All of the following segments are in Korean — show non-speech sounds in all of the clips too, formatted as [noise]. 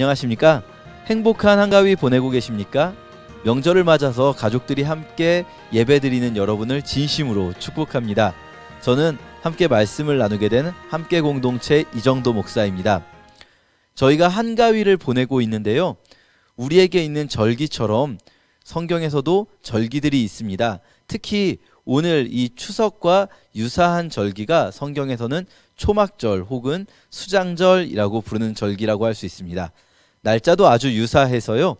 안녕하십니까? 행복한 한가위 보내고 계십니까? 명절을 맞아서 가족들이 함께 예배드리는 여러분을 진심으로 축복합니다. 저는 함께 말씀을 나누게 된 함께 공동체 이정도 목사입니다. 저희가 한가위를 보내고 있는데요. 우리에게 있는 절기처럼 성경에서도 절기들이 있습니다. 특히 오늘 이 추석과 유사한 절기가 성경에서는 초막절 혹은 수장절이라고 부르는 절기라고 할 수 있습니다. 날짜도 아주 유사해서요.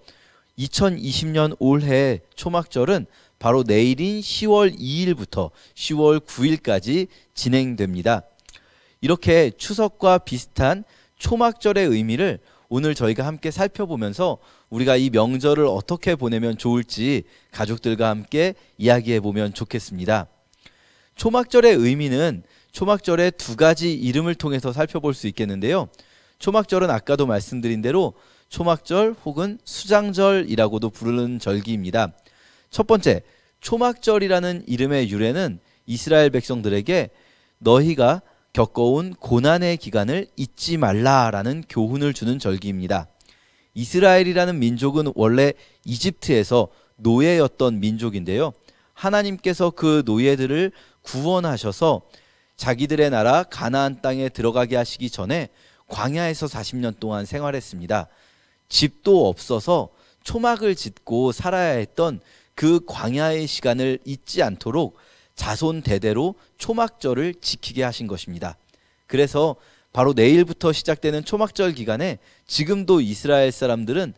2020년 올해 초막절은 바로 내일인 10월 2일부터 10월 9일까지 진행됩니다. 이렇게 추석과 비슷한 초막절의 의미를 오늘 저희가 함께 살펴보면서 우리가 이 명절을 어떻게 보내면 좋을지 가족들과 함께 이야기해 보면 좋겠습니다. 초막절의 의미는 초막절의 두 가지 이름을 통해서 살펴볼 수 있겠는데요. 초막절은 아까도 말씀드린 대로 초막절 혹은 수장절이라고도 부르는 절기입니다. 첫 번째, 초막절이라는 이름의 유래는 이스라엘 백성들에게 너희가 겪어온 고난의 기간을 잊지 말라라는 교훈을 주는 절기입니다. 이스라엘이라는 민족은 원래 이집트에서 노예였던 민족인데요. 하나님께서 그 노예들을 구원하셔서 자기들의 나라 가나안 땅에 들어가게 하시기 전에 광야에서 40년 동안 생활했습니다. 집도 없어서 초막을 짓고 살아야 했던 그 광야의 시간을 잊지 않도록 자손 대대로 초막절을 지키게 하신 것입니다. 그래서 바로 내일부터 시작되는 초막절 기간에 지금도 이스라엘 사람들은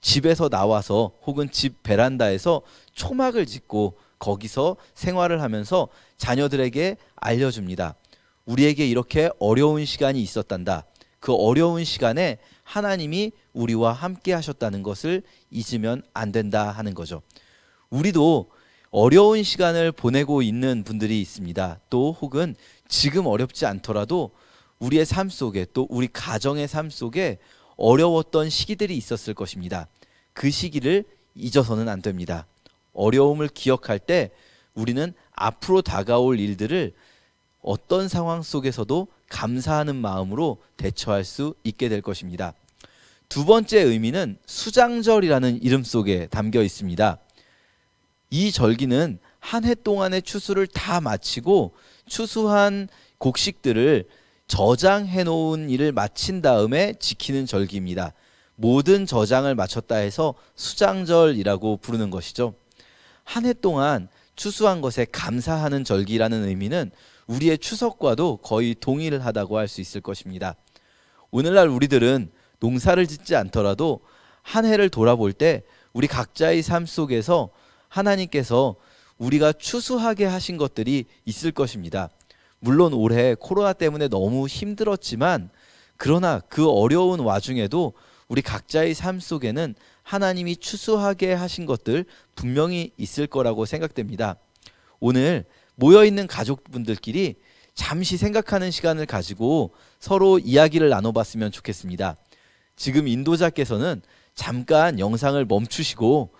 집에서 나와서 혹은 집 베란다에서 초막을 짓고 거기서 생활을 하면서 자녀들에게 알려줍니다. 우리에게 이렇게 어려운 시간이 있었단다. 그 어려운 시간에 하나님이 우리와 함께 하셨다는 것을 잊으면 안 된다 하는 거죠. 우리도 어려운 시간을 보내고 있는 분들이 있습니다. 또 혹은 지금 어렵지 않더라도 우리의 삶 속에 또 우리 가정의 삶 속에 어려웠던 시기들이 있었을 것입니다. 그 시기를 잊어서는 안 됩니다. 어려움을 기억할 때 우리는 앞으로 다가올 일들을 어떤 상황 속에서도 감사하는 마음으로 대처할 수 있게 될 것입니다. 두 번째 의미는 수장절이라는 이름 속에 담겨 있습니다. 이 절기는 한 해 동안의 추수를 다 마치고 추수한 곡식들을 저장해 놓은 일을 마친 다음에 지키는 절기입니다. 모든 저장을 마쳤다 해서 수장절이라고 부르는 것이죠. 한 해 동안 추수한 것에 감사하는 절기라는 의미는 우리의 추석과도 거의 동일하다고 할 수 있을 것입니다. 오늘날 우리들은 농사를 짓지 않더라도 한 해를 돌아볼 때 우리 각자의 삶 속에서 하나님께서 우리가 추수하게 하신 것들이 있을 것입니다. 물론 올해 코로나 때문에 너무 힘들었지만 그러나 그 어려운 와중에도 우리 각자의 삶 속에는 하나님이 추수하게 하신 것들 분명히 있을 거라고 생각됩니다. 오늘 모여 있는 가족분들끼리 잠시 생각하는 시간을 가지고 서로 이야기를 나눠봤으면 좋겠습니다. 지금 인도자께서는 잠깐 영상을 멈추시고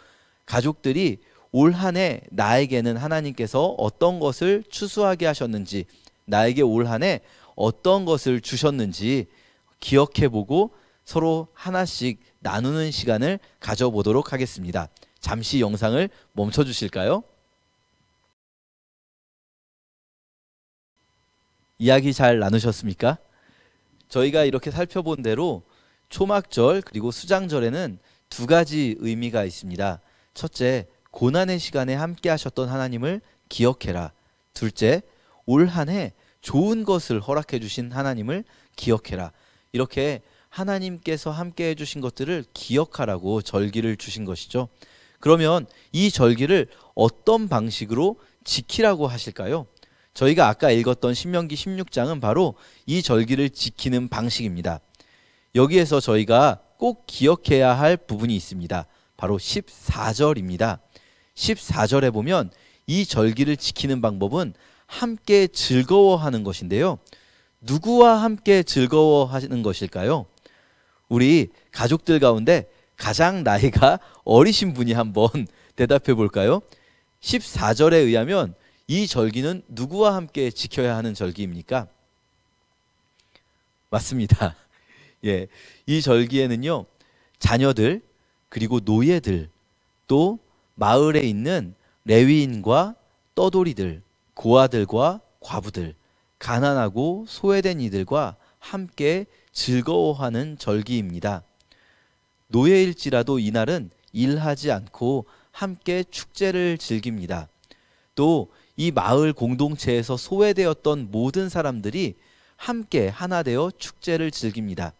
가족들이 올 한 해 나에게는 하나님께서 어떤 것을 추수하게 하셨는지 나에게 올 한 해 어떤 것을 주셨는지 기억해보고 서로 하나씩 나누는 시간을 가져보도록 하겠습니다. 잠시 영상을 멈춰 주실까요? 이야기 잘 나누셨습니까? 저희가 이렇게 살펴본 대로 초막절 그리고 수장절에는 두 가지 의미가 있습니다. 첫째, 고난의 시간에 함께 하셨던 하나님을 기억해라. 둘째, 올 한 해 좋은 것을 허락해 주신 하나님을 기억해라. 이렇게 하나님께서 함께 해주신 것들을 기억하라고 절기를 주신 것이죠. 그러면 이 절기를 어떤 방식으로 지키라고 하실까요? 저희가 아까 읽었던 신명기 16장은 바로 이 절기를 지키는 방식입니다. 여기에서 저희가 꼭 기억해야 할 부분이 있습니다. 바로 14절입니다. 14절에 보면 이 절기를 지키는 방법은 함께 즐거워하는 것인데요. 누구와 함께 즐거워하는 것일까요? 우리 가족들 가운데 가장 나이가 [laughs] 어리신 분이 한번 [laughs] 대답해 볼까요? 14절에 의하면 이 절기는 누구와 함께 지켜야 하는 절기입니까? 맞습니다. [laughs] 예. 이 절기에는요, 자녀들, 그리고 노예들, 또 마을에 있는 레위인과 떠돌이들, 고아들과 과부들, 가난하고 소외된 이들과 함께 즐거워하는 절기입니다. 노예일지라도 이날은 일하지 않고 함께 축제를 즐깁니다. 또 이 마을 공동체에서 소외되었던 모든 사람들이 함께 하나 되어 축제를 즐깁니다.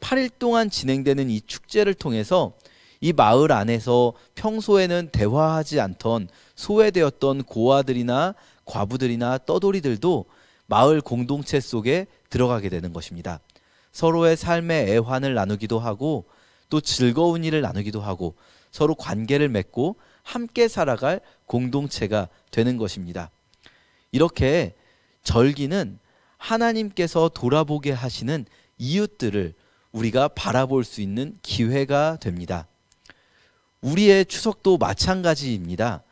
8일 동안 진행되는 이 축제를 통해서 이 마을 안에서 평소에는 대화하지 않던 소외되었던 고아들이나 과부들이나 떠돌이들도 마을 공동체 속에 들어가게 되는 것입니다. 서로의 삶의 애환을 나누기도 하고 또 즐거운 일을 나누기도 하고 서로 관계를 맺고 함께 살아갈 공동체가 되는 것입니다. 이렇게 절기는 하나님께서 돌아보게 하시는 이웃들을 우리가 바라볼 수 있는 기회가 됩니다. 우리의 추석도 마찬가지입니다.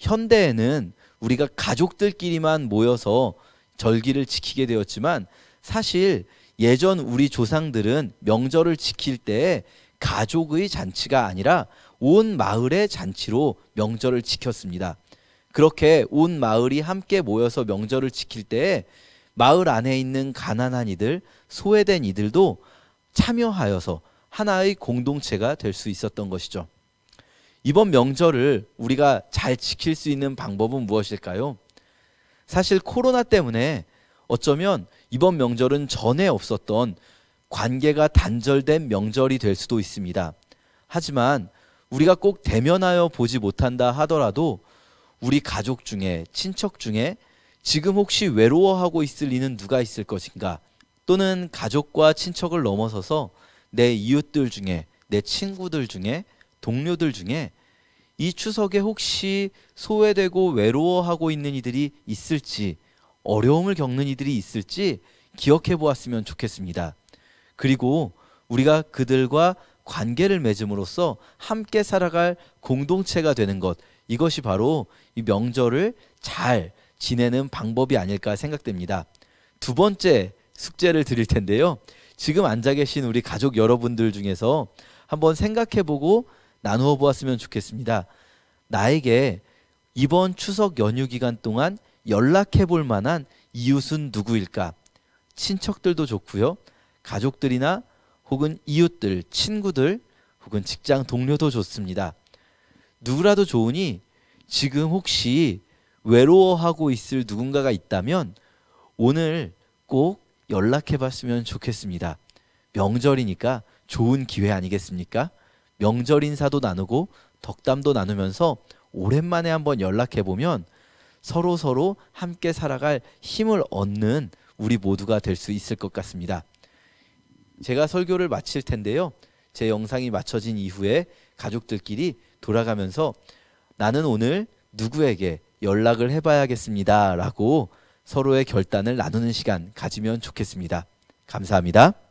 현대에는 우리가 가족들끼리만 모여서 절기를 지키게 되었지만 사실 예전 우리 조상들은 명절을 지킬 때 가족의 잔치가 아니라 온 마을의 잔치로 명절을 지켰습니다. 그렇게 온 마을이 함께 모여서 명절을 지킬 때 마을 안에 있는 가난한 이들, 소외된 이들도 참여하여서 하나의 공동체가 될 수 있었던 것이죠. 이번 명절을 우리가 잘 지킬 수 있는 방법은 무엇일까요? 사실 코로나 때문에 어쩌면 이번 명절은 전에 없었던 관계가 단절된 명절이 될 수도 있습니다. 하지만 우리가 꼭 대면하여 보지 못한다 하더라도 우리 가족 중에 친척 중에 지금 혹시 외로워하고 있을 이는 누가 있을 것인가 또는 가족과 친척을 넘어서서 내 이웃들 중에 내 친구들 중에 동료들 중에 이 추석에 혹시 소외되고 외로워하고 있는 이들이 있을지 어려움을 겪는 이들이 있을지 기억해 보았으면 좋겠습니다. 그리고 우리가 그들과 관계를 맺음으로써 함께 살아갈 공동체가 되는 것 이것이 바로 이 명절을 잘 지내는 방법이 아닐까 생각됩니다. 두 번째 숙제를 드릴 텐데요. 지금 앉아 계신 우리 가족 여러분들 중에서 한번 생각해 보고 나누어 보았으면 좋겠습니다. 나에게 이번 추석 연휴 기간 동안 연락해 볼 만한 이웃은 누구일까? 친척들도 좋고요. 가족들이나 혹은 이웃들, 친구들, 혹은 직장 동료도 좋습니다. 누구라도 좋으니 지금 혹시 외로워하고 있을 누군가가 있다면 오늘 꼭 연락해 봤으면 좋겠습니다. 명절이니까 좋은 기회 아니겠습니까? 명절 인사도 나누고 덕담도 나누면서 오랜만에 한번 연락해 보면 서로 서로 함께 살아갈 힘을 얻는 우리 모두가 될 수 있을 것 같습니다. 제가 설교를 마칠 텐데요. 제 영상이 마쳐진 이후에 가족들끼리 돌아가면서 나는 오늘 누구에게 연락을 해봐야겠습니다. 라고 서로의 결단을 나누는 시간 가지면 좋겠습니다. 감사합니다.